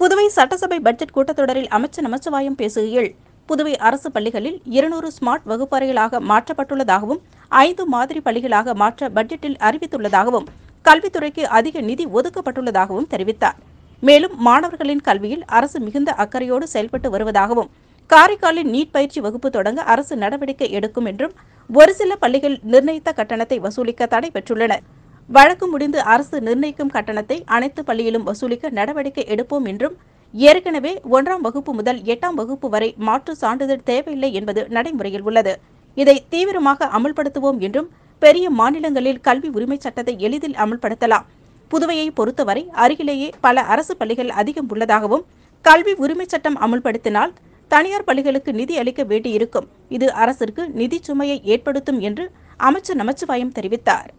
புதுவை சட்டசபை பட்ஜெட் கூட்டத்தொடரில் அமைச்சர் நமச்சிவாயம் பேசுகையில் புதுவை அரசு பள்ளிகளில் இருநூறு ஸ்மார்ட் வகுப்பறைகளாக மாற்றப்பட்டுள்ளதாகவும் ஐந்து மாதிரி பள்ளிகளாக மாற்ற பட்ஜெட்டில் அறிவித்துள்ளதாகவும் கல்வித்துறைக்கு அதிக நிதி ஒதுக்கப்பட்டுள்ளதாகவும் தெரிவித்தார் மேலும் மாணவர்களின் கல்வியில் அரசு மிகுந்த அக்கறையோடு செயல்பட்டு வருவதாகவும் காரைக்காலில் நீட் பயிற்சி வகுப்பு தொடங்க அரசு நடவடிக்கை எடுக்கும் என்றும் ஒரு சில பள்ளிகள் நிர்ணயித்த கட்டணத்தை வசூலிக்க தடை பெற்றுள்ளனா் வழக்கு முடிந்து அரசு நிர்ணயிக்கும் கட்டணத்தை அனைத்து பள்ளியிலும் வசூலிக்க நடவடிக்கை எடுப்போம் என்றும் ஏற்கனவே ஒன்றாம் வகுப்பு முதல் எட்டாம் வகுப்பு வரை மாற்று சான்றிதழ் தேவையில்லை என்பது நடைமுறையில் உள்ளது இதை தீவிரமாக அமல்படுத்துவோம் என்றும் பெரிய மாநிலங்களில் கல்வி உரிமை சட்டத்தை எளிதில் அமல்படுத்தலாம் புதுவையை பொறுத்தவரை அருகிலேயே பல அரசு பள்ளிகள் அதிகம் உள்ளதாகவும் கல்வி உரிமை சட்டம் அமுல்படுத்தினால் தனியார் பள்ளிகளுக்கு நிதி அளிக்க வேண்டியிருக்கும் இது அரசிற்கு நிதி சுமையை ஏற்படுத்தும் என்று அமைச்சர் நமச்சிவாயம் தெரிவித்தார்